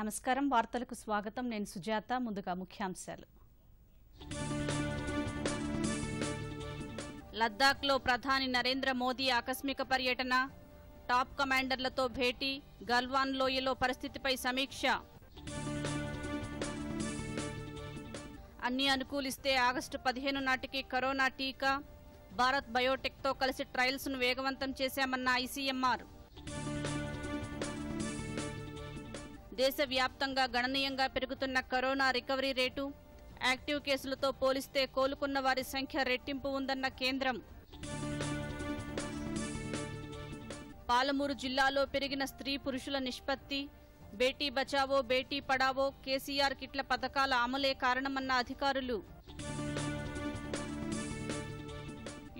నమస్కారం వార్తలకు స్వాగతం నేను సుజాత ముందుగా ముఖ్యాంశాలు లద్దాఖ్లో ప్రధాని నరేంద్ర మోదీ ఆకస్మిక పర్యటన టాప్ కమాండర్లతో భేటీ గల్వాన్ లోయలో పరిస్థితిపై సమీక్ష అన్ని అనుకూలిస్తే ఆగస్టు పదిహేను నాటికి కరోనా టీకా భారత్ బయోటెక్తో కలిసి ట్రయల్స్ను వేగవంతం చేశామన్న ఐసీఎంఆర్ దేశవ్యాప్తంగా గణనీయంగా పెరుగుతున్న కరోనా రికవరీ రేటు యాక్టివ్ కేసులతో పోలిస్తే కోలుకున్న వారి సంఖ్య రెట్టింపు ఉందన్న కేంద్రం పాలమూరు జిల్లాలో పెరిగిన స్త్రీ పురుషుల నిష్పత్తి బేటీ బచావో బేటీ పడావో కేసీఆర్ కిట్ల పథకాల అమలే కారణమన్న అధికారులు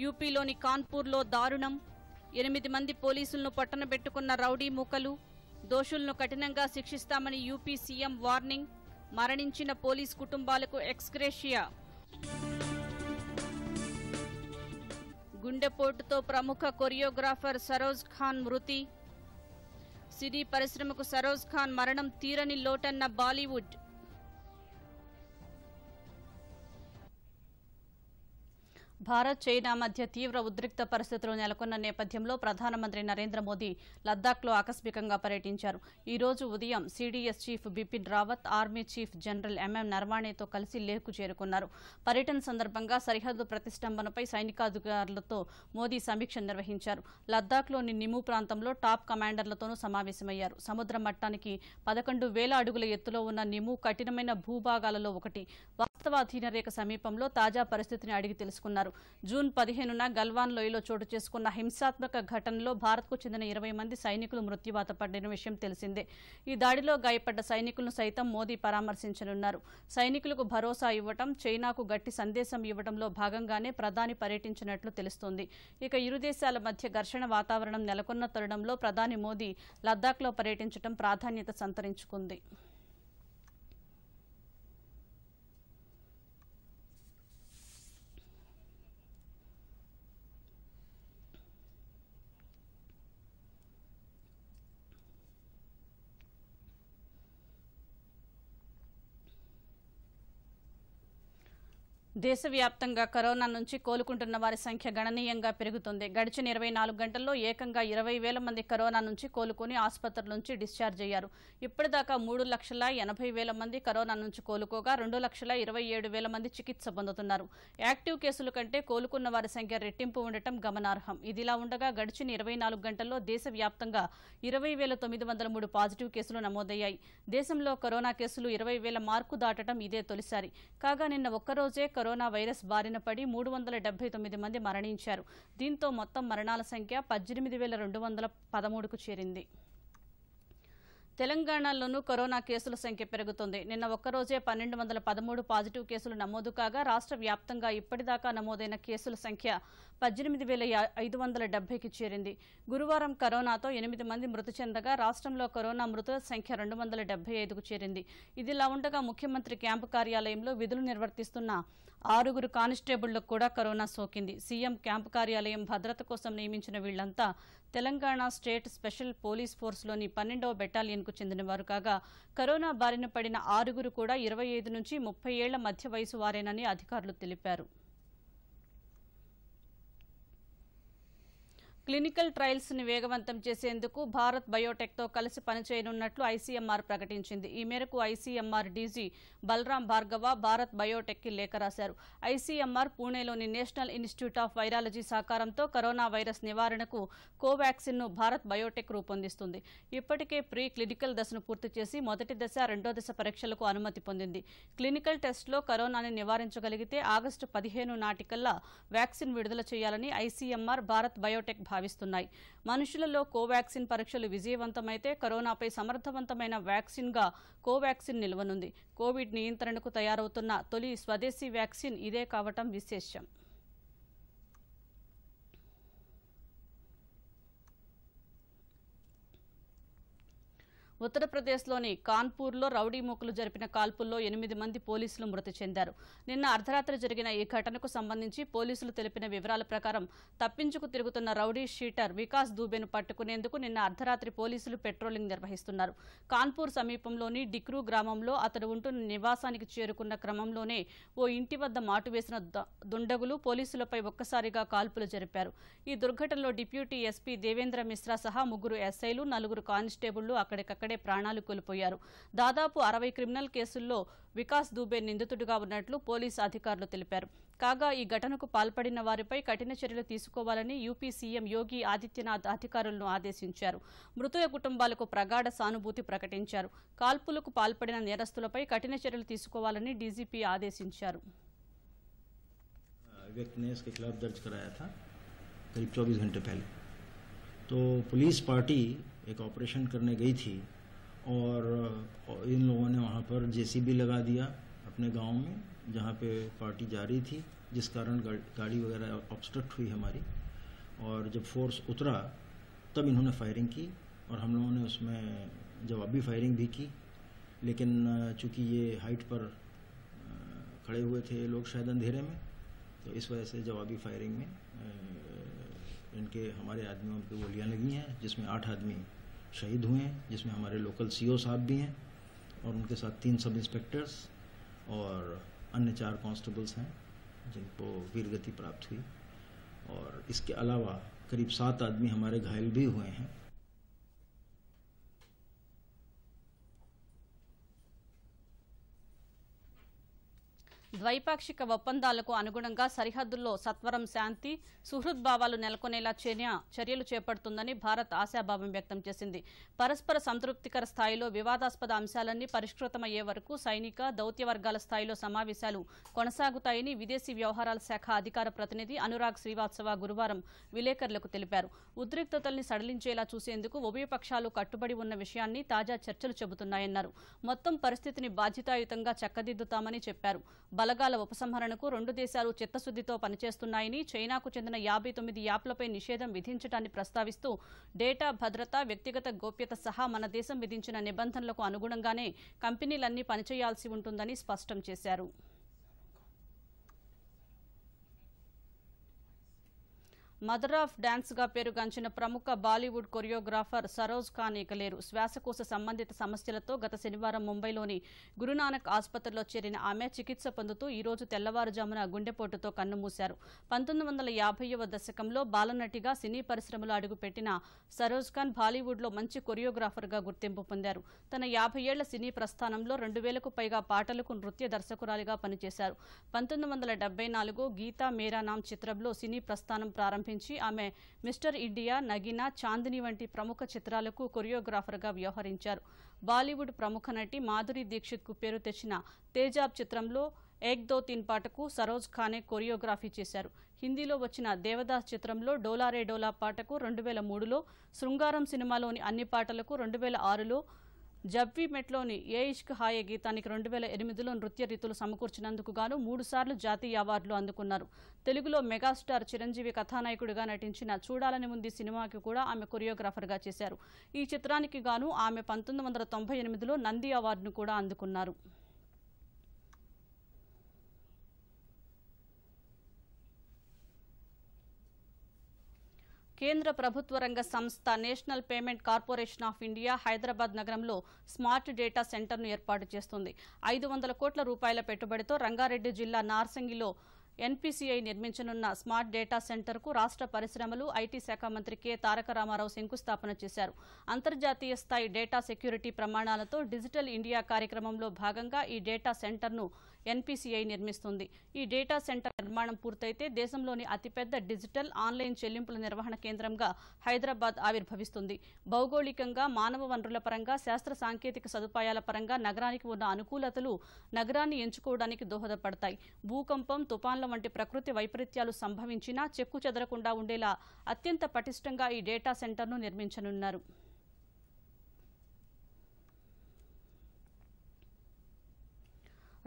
యూపీలోని కాన్పూర్లో దారుణం ఎనిమిది మంది పోలీసులను పట్టణబెట్టుకున్న రౌడీ మూకలు దోషులను కఠినంగా శిక్షిస్తామని యూపీ సీఎం వార్నింగ్ మరణించిన పోలీస్ కుటుంబాలకు ఎక్స్గ్రేషియా గుండెపోటుతో ప్రముఖ కొరియోగ్రాఫర్ సరోజ్ ఖాన్ మృతి సినీ పరిశ్రమకు సరోజ్ ఖాన్ మరణం తీరని లోటన్న బాలీవుడ్ భారత్ చైనా మధ్య తీవ్ర ఉద్రిక్త పరిస్థితులు నెలకొన్న నేపథ్యంలో ప్రధానమంత్రి నరేంద్ర మోదీ లద్దాఖ్లో ఆకస్మికంగా పర్యటించారు ఈ రోజు ఉదయం CDS chief Bipin Rawat army chief general MM నర్వాణేతో కలిసి లేహ్కు చేరుకున్నారు పర్యటన సందర్భంగా సరిహద్దు ప్రతిష్టంభనపై సైనికాధికారులతో మోదీ సమీక్ష నిర్వహించారు లద్దాఖ్లోని నిము ప్రాంతంలో టాప్ కమాండర్లతోనూ సమావేశమయ్యారు సముద్ర మట్టానికి పదకొండు వేల అడుగుల ఎత్తులో ఉన్న నిము కఠినమైన భూభాగాలలో ఒకటి వాస్తవాధీన రేఖ సమీపంలో తాజా పరిస్థితిని అడిగి తెలుసుకున్నారు జూన్ పదిహేనున గల్వాన్ లోయలో చోటు చేసుకున్న హింసాత్మక ఘటనలో భారత్కు చెందిన ఇరవై మంది సైనికులు మృత్యువాత పడిన విషయం తెలిసిందే ఈ దాడిలో గాయపడ్డ సైనికులను సైతం మోదీ పరామర్శించనున్నారు సైనికులకు భరోసా ఇవ్వటం చైనాకు గట్టి సందేశం ఇవ్వడంలో భాగంగానే ప్రధాని పర్యటించినట్లు తెలుస్తోంది ఇక ఇరు దేశాల మధ్య ఘర్షణ వాతావరణం నెలకొన్న తరుణంలో ప్రధాని మోదీ లద్దాఖ్లో పర్యటించడం ప్రాధాన్యత సంతరించుకుంది దేశవ్యాప్తంగా కరోనా నుంచి కోలుకుంటున్న వారి సంఖ్య గణనీయంగా పెరుగుతుంది గడిచిన ఇరవై నాలుగు గంటల్లో ఏకంగా ఇరవై వేల మంది కరోనా నుంచి కోలుకుని ఆసుపత్రుల నుంచి డిశ్చార్జ్ అయ్యారు ఇప్పటిదాకా మూడు లక్షల ఎనభై వేల మంది కరోనా నుంచి కోలుకోగా రెండు లక్షల ఇరవై ఏడు వేల మంది చికిత్స పొందుతున్నారు యాక్టివ్ కేసుల కంటే కోలుకున్న వారి సంఖ్య రెట్టింపు ఉండటం గమనార్హం ఇదిలా ఉండగా గడిచిన ఇరవై నాలుగు గంటల్లో దేశవ్యాప్తంగా ఇరవై వేల తొమ్మిది వందల మూడు పాజిటివ్ కేసులు నమోదయ్యాయి దేశంలో కరోనా కేసులు ఇరవై వేల మార్కు దాటడం ఇదే తొలిసారి కాగా నిన్న ఒక్కరోజే కరోనా వైరస్ బారిన పడి మూడు వందల డెబ్బై తొమ్మిది మంది మరణించారు దీంతో మొత్తం మరణాల సంఖ్య పద్దెనిమిది వేల రెండు వందల పదమూడుకు చేరింది తెలంగాణలోనూ కరోనా కేసుల సంఖ్య పెరుగుతుంది నిన్న ఒక్కరోజే పన్నెండు వందల పదమూడు పాజిటివ్ కేసులు నమోదు కాగా రాష్ట్ర వ్యాప్తంగా ఇప్పటిదాకా నమోదైన కేసుల సంఖ్య పద్దెనిమిది వేల ఐదు వందల డెబ్బైకి చేరింది గురువారం కరోనాతో ఎనిమిది మంది మృతి చెందగా రాష్ట్రంలో కరోనా మృతుల సంఖ్య రెండు వందల డెబ్బై ఐదుకు చేరింది ఇదిలా ఉండగా ముఖ్యమంత్రి క్యాంపు కార్యాలయంలో విధులు నిర్వర్తిస్తున్న ఆరుగురు కానిస్టేబుళ్లకు కూడా కరోనా సోకింది సీఎం క్యాంపు కార్యాలయం భద్రత కోసం నియమించిన వీళ్లంతా తెలంగాణ స్టేట్ స్పెషల్ పోలీస్ ఫోర్స్లోని పన్నెండవ బెటాలియన్కు చెందినవారు కాగా కరోనా బారిన పడిన ఆరుగురు కూడా ఇరవై నుంచి ముప్పై ఏళ్ల మధ్య వయసు వారేనని అధికారులు తెలిపారు క్లినికల్ ట్రయల్స్ ని వేగవంతం చేసేందుకు భారత్ బయోటెక్ తో కలిసి పనిచేయనున్నట్లు ఐసీఎంఆర్ ప్రకటించింది ఈ మేరకు ICMR DG Balram Bhargava Bharat biotech కి లేఖ రాశారు ఐసీఎంఆర్ పూణేలోని నేషనల్ ఇన్స్టిట్యూట్ ఆఫ్ వైరాలజీ సహకారంతో కరోనా వైరస్ నివారణకు కోవాక్సిన్ ను భారత్ బయోటెక్ రూపొందిస్తుంది ఇప్పటికే ప్రీ క్లినికల్ దశను పూర్తి చేసి మొదటి దశ రెండో దశ పరీక్షలకు అనుమతి పొందింది క్లినికల్ టెస్ట్లో కరోనాని నివారించగలిగితే ఆగస్టు పదిహేను నాటికల్లా వ్యాక్సిన్ విడుదల చేయాలని ఐసీఎంఆర్ భారత్ బయోటెక్ భావించింది భావిస్తున్నాయి మనుషులలో కోవాక్సిన్ పరీక్షలు విజయవంతమైతే కరోనాపై సమర్థవంతమైన వ్యాక్సిన్గా కోవాక్సిన్ నిల్వనుంది కోవిడ్ నియంత్రణకు తయారవుతున్న తొలి స్వదేశీ వ్యాక్సిన్ ఇదే కావటం విశేషం ఉత్తరప్రదేశ్లోని కాన్పూర్లో రౌడీ మూకులు జరిపిన కాల్పుల్లో ఎనిమిది మంది పోలీసులు మృతి చెందారు నిన్న అర్ధరాత్రి జరిగిన ఈ ఘటనకు సంబంధించి పోలీసులు తెలిపిన వివరాల ప్రకారం తప్పించుకు తిరుగుతున్న రౌడీ షీటర్ వికాస్ దూబేను పట్టుకునేందుకు నిన్న అర్ధరాత్రి పోలీసులు పెట్రోలింగ్ నిర్వహిస్తున్నారు కాన్పూర్ సమీపంలోని డిక్రూ గ్రామంలో అతడు ఉంటున్న నివాసానికి చేరుకున్న క్రమంలోనే ఓ ఇంటి వద్ద మాటు వేసిన దుండగులు పోలీసులపై ఒక్కసారిగా కాల్పులు జరిపారు ఈ దుర్ఘటనలో డిప్యూటీ ఎస్పీ దేవేంద్ర మిశ్రా సహా ముగ్గురు ఎస్ఐలు నలుగురు కానిస్టేబుళ్లు అక్కడికక్కడ అక్కడే ప్రాణాలు కోల్పోయారు దాదాపు అరవై క్రిమినల్ కేసుల్లో వికాస్ దూబే నిందితుడిగా ఉన్నట్లు పోలీసు అధికారులు తెలిపారు కాగా ఈ ఘటనకు పాల్పడిన వారిపై కఠిన చర్యలు తీసుకోవాలని యూపీ సీఎం యోగి ఆదిత్యనాథ్ అధికారులను ఆదేశించారు మృతుల కుటుంబాలకు ప్రగాఢ సానుభూతి ప్రకటించారు కాల్పులకు పాల్పడిన నేరస్తులపై కఠిన చర్యలు తీసుకోవాలని డీజీపీ ఆదేశించారు और इन लोगों ने वहाँ पर जेसीबी लगा दिया अपने गांव में जहाँ पे पार्टी जा रही थी जिस कारण गाड़ी वगैरह ऑब्स्ट्रक्ट हुई हमारी और जब फोर्स उतरा तब इन्होंने फायरिंग की और हम लोगों ने उसमें जवाबी फायरिंग भी की लेकिन चूंकि ये हाइट पर खड़े हुए थे लोग शायद अंधेरे में तो इस वजह से जवाबी फायरिंग में इनके हमारे आदमियों पर गोलियाँ लगी हैं जिसमें आठ आदमी शहीद हुए हैं जिसमें हमारे लोकल सीओ साहब भी हैं और उनके साथ तीन सब इंस्पेक्टर्स और अन्य चार कांस्टेबल्स हैं जिनको वीरगति प्राप्त हुई और इसके अलावा करीब सात आदमी हमारे घायल भी हुए हैं ద్వైపాక్షిక ఒప్పందాలకు అనుగుణంగా సరిహద్దుల్లో సత్వరం శాంతి సుహృద్భావాలు నెలకొనేలా చర్యలు చేపడుతుందని భారత్ ఆశాభావం వ్యక్తం చేసింది పరస్పర సంతృప్తికర స్థాయిలో వివాదాస్పద అంశాలన్నీ పరిష్కృతమయ్యే వరకు సైనిక దౌత్య వర్గాల స్థాయిలో సమావేశాలు కొనసాగుతాయని విదేశీ వ్యవహారాల శాఖ అధికార ప్రతినిధి అనురాగ్ శ్రీవాత్సవ గురువారం విలేకరులకు తెలిపారు ఉద్రిక్తతల్ని సడలించేలా చూసేందుకు ఉభయ పక్షాలు కట్టుబడి ఉన్న విషయాన్ని తాజా చర్చలు చెబుతున్నాయన్నారు మొత్తం పరిస్థితిని బాధ్యతాయుతంగా చక్కదిద్దుతామని చెప్పారు బలగాల ఉపసంహరణకు రెండు దేశాలు చిత్తశుద్దితో పనిచేస్తున్నాయని చైనాకు చెందిన యాభై తొమ్మిది యాప్లపై నిషేధం విధించడాన్ని ప్రస్తావిస్తూ డేటా భద్రత వ్యక్తిగత గోప్యత సహా మన దేశం విధించిన నిబంధనలకు అనుగుణంగానే కంపెనీలన్నీ పనిచేయాల్సి ఉంటుందని స్పష్టం చేశారు మదర్ ఆఫ్ డాన్స్గా పేరుగాంచిన ప్రముఖ బాలీవుడ్ కొరియోగ్రాఫర్ సరోజ్ ఖాన్ ఇకలేరు శ్వాసకోశ సంబంధిత సమస్యలతో గత శనివారం ముంబైలోని గురునానక్ ఆసుపత్రిలో చేరిన ఆమె చికిత్స పొందుతూ ఈ రోజు తెల్లవారుజామున గుండెపోటుతో కన్నుమూశారు పంతొమ్మిది వందల యాభైవ దశకంలో బాలనటిగా సినీ పరిశ్రమలో అడుగుపెట్టిన సరోజ్ ఖాన్ బాలీవుడ్లో మంచి కొరియోగ్రాఫర్గా గుర్తింపు పొందారు తన యాభై ఏళ్ల సినీ ప్రస్థానంలో రెండు వేలకు పైగా పాటలకు నృత్య దర్శకురాలిగా పనిచేశారు పంతొమ్మిది వందల డెబ్బై నాలుగు గీతా మేరా నామ్ చిత్రంలో సినీ ప్రస్థానం ప్రారంభించారు పంపించి ఆమె మిస్టర్ ఇండియా నగినా చాందిని వంటి ప్రముఖ చిత్రాలకు కొరియోగ్రాఫర్గా వ్యవహరించారు బాలీవుడ్ ప్రముఖ నటి మాధురి దీక్షిత్కు పేరు తెచ్చిన తేజాబ్ చిత్రంలో ఏక్ దో తిన్ పాటకు సరోజ్ ఖానే కొరియోగ్రాఫీ చేశారు హిందీలో వచ్చిన దేవదాస్ చిత్రంలో డోలారే డోలా పాటకు రెండు వేల మూడులో శృంగారం సినిమాలోని అన్ని పాటలకు రెండు వేల ఆరులో జవ్వి మెట్లోని ఏ ఇష్క్ హాయే గీతానికి రెండు వేల ఎనిమిదిలో నృత్య రీతులు సమకూర్చినందుకు గాను మూడుసార్లు జాతీయ అవార్డులు అందుకున్నారు తెలుగులో మెగాస్టార్ చిరంజీవి కథానాయకుడిగా నటించిన చూడాలని ముందు సినిమాకి కూడా ఆమె కొరియోగ్రాఫర్గా చేశారు ఈ చిత్రానికి గాను ఆమె పంతొమ్మిది వందల తొంభై ఎనిమిదిలో నంది అవార్డును కూడా అందుకున్నారు కేంద్ర ప్రభుత్వ రంగ సంస్థ national payment corporation of India Hyderabad నగరంలో స్మార్ట్ డేటా సెంటర్ను ఏర్పాటు చేస్తుంది ఐదు కోట్ల రూపాయల పెట్టుబడితో రంగారెడ్డి జిల్లా నార్సింగిలో ఎన్పీసీఐ నిర్మించనున్న స్మార్ట్ డేటా సెంటర్కు రాష్ట పరిశ్రమలు ఐటీ శాఖ మంత్రి కె తారక రామారావు శంకుస్థాపన చేశారు అంతర్జాతీయ స్థాయి డేటా సెక్యూరిటీ ప్రమాణాలతో డిజిటల్ ఇండియా కార్యక్రమంలో భాగంగా ఈ డేటా సెంటర్ను ఎన్పీసీఐ నిర్మిస్తుంది ఈ డేటా సెంటర్ నిర్మాణం పూర్తయితే దేశంలోని అతిపెద్ద డిజిటల్ ఆన్లైన్ చెల్లింపుల నిర్వహణ కేంద్రంగా హైదరాబాద్ ఆవిర్భవిస్తుంది భౌగోళికంగా మానవ వనరుల పరంగా శాస్త్ర సాంకేతిక సదుపాయాల పరంగా నగరానికి ఉన్న అనుకూలతలు నగరాన్ని ఎంచుకోవడానికి దోహదపడతాయి భూకంపం తుపాన్ల భూకంపం వంటి ప్రకృతి వైపరీత్యాలు సంభవించినా చెక్కు చెదరకుండా ఉండేలా అత్యంత పటిష్టంగా ఈ డేటా సెంటర్ను నిర్మించనున్నారు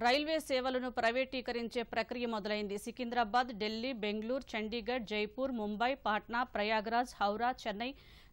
రైల్వే సేవలను ప్రైవేటీకరించే ప్రక్రియ మొదలైంది సికింద్రాబాద్ ఢిల్లీ బెంగళూరు చండీగఢ్ జైపూర్ ముంబై పాట్నా ప్రయాగ్రాజ్ హౌరా చెన్నై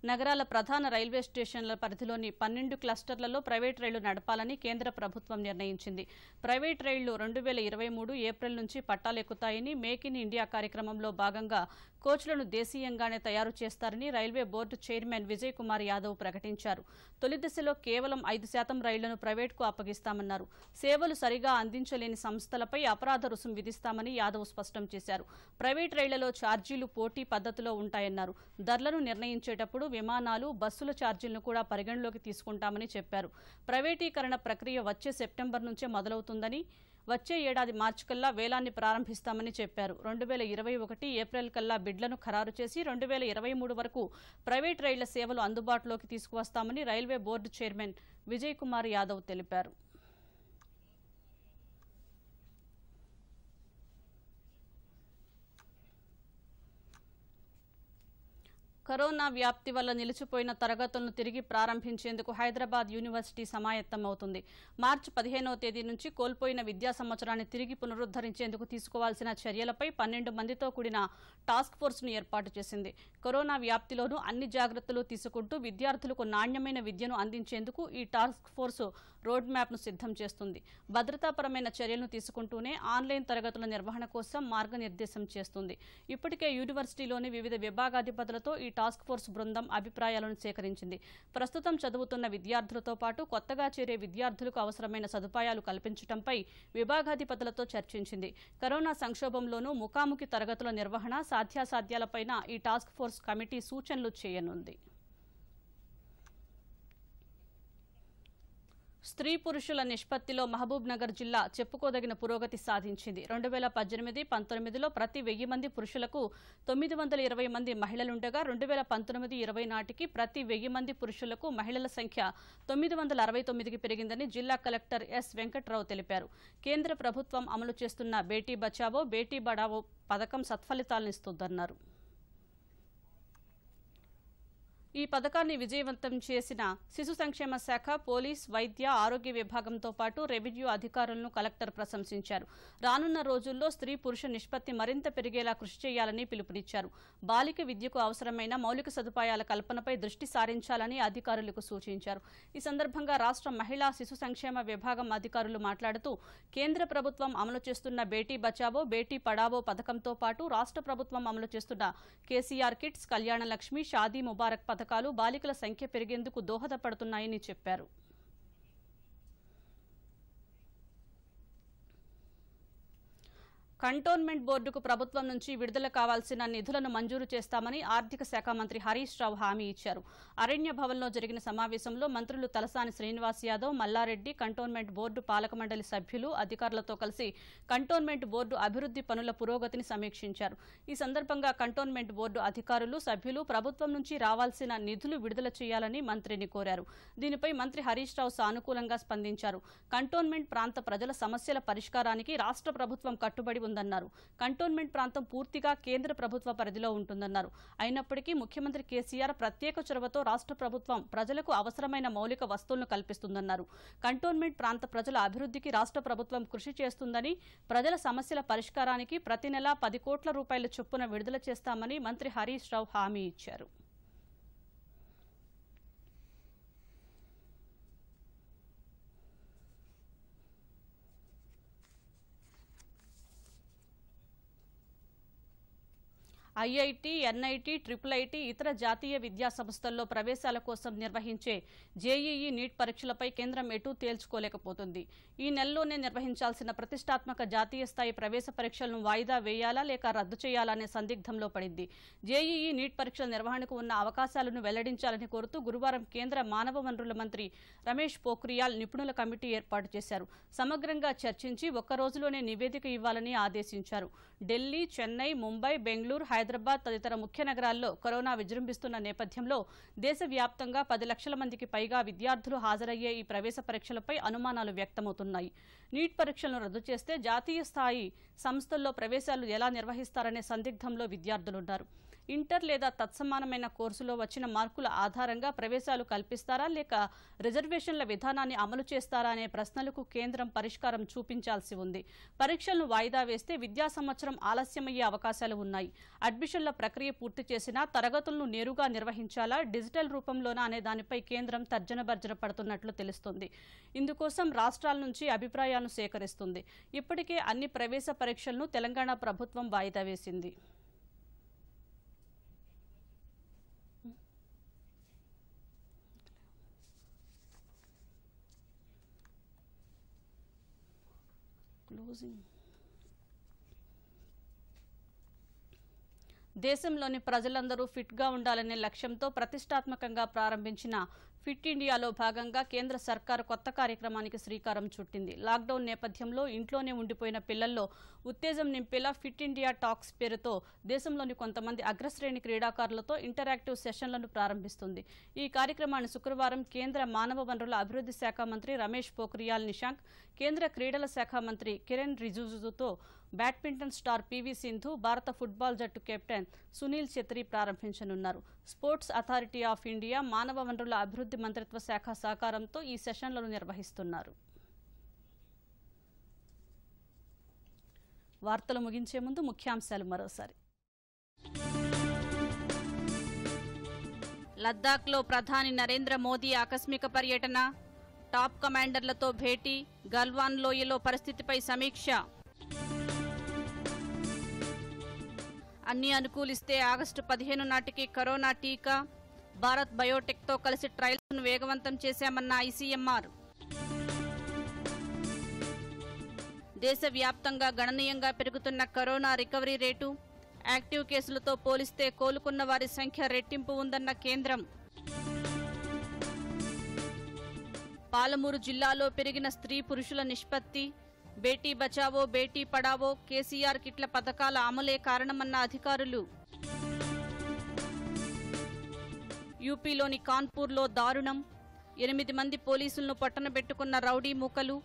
నగరాల ప్రధాన రైల్వే స్టేషన్ల పరిధిలోని పన్నెండు క్లస్టర్లలో ప్రైవేట్ రైళ్లు నడపాలని కేంద్ర ప్రభుత్వం నిర్ణయించింది ప్రైవేట్ రైళ్లు రెండు వేల ఇరవై మూడు ఏప్రిల్ నుంచి పట్టాలెక్కుతాయని మేక్ ఇన్ ఇండియా కార్యక్రమంలో భాగంగా కోచ్లను దేశీయంగానే తయారు చేస్తారని railway board chairman Vijay Kumar Yadav ప్రకటించారు తొలి దశలో కేవలం ఐదు శాతం రైళ్లను ప్రైవేట్కు అప్పగిస్తామన్నారు సేవలు సరిగా అందించలేని సంస్థలపై అపరాధ రుసుం విధిస్తామని యాదవ్ స్పష్టం చేశారు ప్రైవేట్ రైళ్లలో ఛార్జీలు పోటీ పద్దతిలో ఉంటాయన్నారు ధరలను నిర్ణయించేటప్పుడు విమానాలు బస్సుల ఛార్జీలను కూడా పరిగణలోకి తీసుకుంటామని చెప్పారు ప్రైవేటీకరణ ప్రక్రియ వచ్చే సెప్టెంబర్ నుంచే మొదలవుతుందని వచ్చే ఏడాది మార్చి కల్లా వేలాన్ని ప్రారంభిస్తామని చెప్పారు రెండు వేల ఇరవై ఒకటి ఏప్రిల్ కల్లా బిడ్లను ఖరారు చేసి రెండు వేల ఇరవై మూడు వరకు ప్రైవేట్ రైళ్ల సేవలు అందుబాటులోకి తీసుకువస్తామని railway board chairman Vijay Kumar Yadav తెలిపారు కరోనా వ్యాప్తి వల్ల నిలిచిపోయిన తరగతులను తిరిగి ప్రారంభించేందుకు హైదరాబాద్ యూనివర్సిటీ సమాయత్తమవుతుంది మార్చి పదిహేనవ తేదీ నుంచి కోల్పోయిన విద్యా సంవత్సరాన్ని తిరిగి పునరుద్దరించేందుకు తీసుకోవాల్సిన చర్యలపై పన్నెండు మందితో కూడిన టాస్క్ ఫోర్స్ను ఏర్పాటు చేసింది కరోనా వ్యాప్తిలోనూ అన్ని జాగ్రత్తలు తీసుకుంటూ విద్యార్థులకు నాణ్యమైన విద్యను అందించేందుకు ఈ టాస్క్ ఫోర్సు రోడ్ మ్యాప్ను సిద్ధం చేస్తుంది భద్రతాపరమైన చర్యలను తీసుకుంటూనే ఆన్లైన్ తరగతుల నిర్వహణ కోసం మార్గనిర్దేశం చేస్తుంది ఇప్పటికే యూనివర్సిటీలోని వివిధ విభాగాధిపతులతో ఈ టాస్క్ ఫోర్స్ బృందం అభిప్రాయాలను సేకరించింది ప్రస్తుతం చదువుతున్న విద్యార్థులతో పాటు కొత్తగా చేరే విద్యార్థులకు అవసరమైన సదుపాయాలు కల్పించడంపై విభాగాధిపతులతో చర్చించింది కరోనా సంక్షోభంలోనూ ముఖాముఖి తరగతుల నిర్వహణ సాధ్యాసాధ్యాలపైన ఈ టాస్క్ ఫోర్స్ కమిటీ సూచనలు చేయనుంది స్త్రీ పురుషుల నిష్పత్తిలో మహబూబ్ నగర్ జిల్లా చెప్పుకోదగిన పురోగతి సాధించింది రెండు వేల పద్దెనిమిది పంతొమ్మిదిలో ప్రతి వెయ్యి మంది పురుషులకు తొమ్మిది వందల ఇరవై మంది మహిళలుండగా రెండు వేల పంతొమ్మిది ఇరవై నాటికి ప్రతి వెయ్యి మంది పురుషులకు మహిళల సంఖ్య తొమ్మిది వందల అరవై తొమ్మిదికి పెరిగిందని జిల్లా కలెక్టర్ ఎస్ వెంకట్రావు తెలిపారు కేంద్ర ప్రభుత్వం అమలు చేస్తున్న బేటీ బచావో బేటీ బడావో పథకం సత్ఫలితాలనిస్తుందన్నారు ఈ పథకాన్ని విజయవంతం చేసిన శిశు సంక్షేమ శాఖ పోలీస్ వైద్య ఆరోగ్య విభాగంతో పాటు రెవెన్యూ అధికారులను కలెక్టర్ ప్రశంసించారు రానున్న రోజుల్లో స్త్రీ పురుష నిష్పత్తి మరింత పెరిగేలా కృషి చేయాలని పిలుపునిచ్చారు బాలిక విద్యకు అవసరమైన మౌలిక సదుపాయాల కల్పనపై దృష్టి సారించాలని అధికారులకు సూచించారు ఈ సందర్భంగా రాష్ట్ర మహిళా శిశు సంక్షేమ విభాగం అధికారులు మాట్లాడుతూ కేంద్ర ప్రభుత్వం అమలు చేస్తున్న బేటీ బచావో బేటీ పడావో పథకంతో పాటు రాష్ట్ర ప్రభుత్వం అమలు చేస్తున్న కేసీఆర్ కిట్స్ కళ్యాణ లక్ష్మి షాదీ ముబారక్ పథకం పథకాలు బాలికల సంఖ్య పెరిగేందుకు దోహదపడుతున్నాయని చెప్పారు కంటోన్మెంట్ బోర్డుకు ప్రభుత్వం నుంచి విడుదల కావాల్సిన నిధులను మంజూరు చేస్తామని ఆర్థిక శాఖ మంత్రి హరీష్ రావు హామీ ఇచ్చారు అరణ్య భవన్లో జరిగిన సమావేశంలో మంత్రులు తలసాని శ్రీనివాస్ యాదవ్ మల్లారెడ్డి కంటోన్మెంట్ బోర్డు పాలక మండలి సభ్యులు అధికారులతో కలిసి కంటోన్మెంట్ బోర్డు అభివృద్ది పనుల పురోగతిని సమీక్షించారు ఈ సందర్భంగా కంటోన్మెంట్ బోర్డు అధికారులు సభ్యులు ప్రభుత్వం నుంచి రావాల్సిన నిధులు విడుదల చేయాలని మంత్రిని కోరారు దీనిపై మంత్రి హరీష్ రావు సానుకూలంగా స్పందించారు కంటోన్మెంట్ ప్రాంత ప్రజల సమస్యల పరిష్కారానికి రాష్ట ప్రభుత్వం కట్టుబడి ఉందన్నారు కంటోన్మెంట్ ప్రాంతం పూర్తిగా కేంద్ర ప్రభుత్వ పరిధిలో ఉంటుందన్నారు అయినప్పటికీ ముఖ్యమంత్రి కేసీఆర్ ప్రత్యేక చొరవతో రాష్ట్ర ప్రభుత్వం ప్రజలకు అవసరమైన మౌలిక వస్తువులను కల్పిస్తుందన్నారు కంటోన్మెంట్ ప్రాంత ప్రజల అభివృద్ధికి రాష్ట్ర ప్రభుత్వం కృషి చేస్తుందని ప్రజల సమస్యల పరిష్కారానికి ప్రతి నెలా పది కోట్ల రూపాయల చొప్పున విడుదల చేస్తామని మంత్రి హరీష్ రావు హామీ ఇచ్చారు ఐఐటి ఎన్ఐటి ట్రిపుల్ ఐటి ఇతర జాతీయ విద్యా సంస్థల్లో ప్రవేశాల కోసం నిర్వహించే జేఈఈ నీట్ పరీక్షలపై కేంద్రం ఎటూ తేల్చుకోలేకపోతుంది ఈ నెలలోనే నిర్వహించాల్సిన ప్రతిష్టాత్మక జాతీయ స్థాయి ప్రవేశ పరీక్షలను వాయిదా వేయాలా లేక రద్దు చేయాలనే సందిగ్ధంలో పడింది జేఈఈ నీట్ పరీక్షల నిర్వహణకు ఉన్న అవకాశాలను వెల్లడించాలని కోరుతూ గురువారం కేంద్ర మానవ వనరుల మంత్రి రమేష్ పోఖ్రియాల్ నిపుణుల కమిటీ ఏర్పాటు చేశారు సమగ్రంగా చర్చించి ఒక్క రోజులోనే నివేదిక ఇవ్వాలని ఆదేశించారు ఢిల్లీ చెన్నై ముంబై బెంగళూరు హైదరాబాద్ హైదరాబాద్ తదితర ముఖ్య నగరాల్లో కరోనా విజృంభిస్తున్న నేపథ్యంలో దేశవ్యాప్తంగా పది లక్షల మందికి పైగా విద్యార్థులు హాజరయ్యే ఈ ప్రవేశ పరీక్షలపై అనుమానాలు వ్యక్తమవుతున్నాయి నీట్ పరీక్షలను రద్దు చేస్తే జాతీయ స్థాయి సంస్థల్లో ప్రవేశాలు ఎలా నిర్వహిస్తారనే సందిగ్ధంలో విద్యార్థులున్నారు ఇంటర్ లేదా తత్సమానమైన కోర్సులో వచ్చిన మార్కుల ఆధారంగా ప్రవేశాలు కల్పిస్తారా లేక రిజర్వేషన్ల విధానాన్ని అమలు చేస్తారా అనే ప్రశ్నలకు కేంద్రం పరిష్కారం చూపించాల్సి ఉంది పరీక్షలను వాయిదా వేస్తే విద్యా సంవత్సరం ఆలస్యమయ్యే అవకాశాలు ఉన్నాయి అడ్మిషన్ల ప్రక్రియ పూర్తి చేసినా తరగతులను నేరుగా నిర్వహించాలా డిజిటల్ రూపంలోనా అనే దానిపై కేంద్రం తర్జన భర్జన పడుతున్నట్లు తెలుస్తుంది ఇందుకోసం రాష్ట్రాల నుంచి అభిప్రాయాలను సేకరిస్తుంది ఇప్పటికే అన్ని ప్రవేశ పరీక్షలను తెలంగాణ ప్రభుత్వం వాయిదా వేసింది హౌసింగ్ దేశంలోని ప్రజలందరూ ఫిట్గా ఉండాలనే లక్ష్యంతో ప్రతిష్టాత్మకంగా ప్రారంభించిన ఫిట్ ఇండియాలో భాగంగా కేంద్ర సర్కారు కొత్త కార్యక్రమానికి శ్రీకారం చుట్టింది లాక్డౌన్ నేపథ్యంలో ఇంట్లోనే ఉండిపోయిన పిల్లల్లో ఉత్తేజం నింపేలా ఫిట్ ఇండియా టాక్స్ పేరుతో దేశంలోని కొంతమంది అగ్రశ్రేణి క్రీడాకారులతో ఇంటరాక్టివ్ సెషన్లను ప్రారంభిస్తుంది ఈ కార్యక్రమాన్ని శుక్రవారం కేంద్ర మానవ వనరుల అభివృద్ధి శాఖ మంత్రి రమేష్ పోఖ్రియాల్ నిశాంక్ కేంద్ర క్రీడల శాఖ మంత్రి కిరణ్ రిజిజుతో బ్యాడ్మింటన్ స్టార్ పీవీ సింధు భారత ఫుట్బాల్ జట్టు కెప్టెన్ సునీల్ ఛెత్రి ప్రారంభించనున్నారు స్పోర్ట్స్ అథారిటీ ఆఫ్ ఇండియా మానవ వనరుల అభివృద్ధి మంత్రిత్వ శాఖ సహకారంతో ఈ సెషన్లను నిర్వహిస్తున్నారు వార్తలు ముగించే ముందు ముఖ్యాంశాలు మరోసారి లద్దాఖ్లో ప్రధాని నరేంద్ర మోదీ ఆకస్మిక పర్యటన టాప్ కమాండర్లతో భేటీ గల్వాన్ లోయలో పరిస్థితిపై సమీక్ష అన్ని అనుకూలిస్తే ఆగస్టు పదిహేను నాటికి కరోనా టీకా భారత్ బయోటెక్తో కలిసి ట్రయల్స్ను వేగవంతం చేశామన్న ఐసీఎంఆర్ దేశవ్యాప్తంగా గణనీయంగా పెరుగుతున్న కరోనా రికవరీ రేటు యాక్టివ్ కేసులతో పోలిస్తే కోలుకున్న వారి సంఖ్య రెట్టింపు ఉందన్న కేంద్రం పాలమూరు జిల్లాలో పెరిగిన స్త్రీ పురుషుల నిష్పత్తి బేటీ బచావో బేటీ పడావో కేసీఆర్ కిట్ల పథకాల అమలే కారణమన్న అధికారులు యూపీలోని కాన్పూర్లో దారుణం ఎనిమిది మంది పోలీసులను పట్టణబెట్టుకున్న రౌడీ మూకలు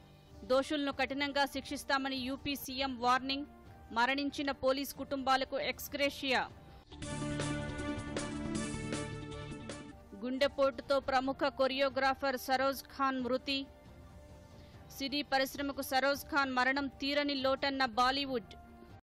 దోషులను కఠినంగా శిక్షిస్తామని యూపీ సీఎం వార్నింగ్ మరణించిన పోలీస్ కుటుంబాలకు ఎక్స్గ్రేషియా గుండెపోటుతో ప్రముఖ కొరియోగ్రాఫర్ సరోజ్ ఖాన్ మృతి సిడీ పరిశ్రమకు సరోజ్ ఖాన్ మరణం తీరని లోటన్న బాలీవుడ్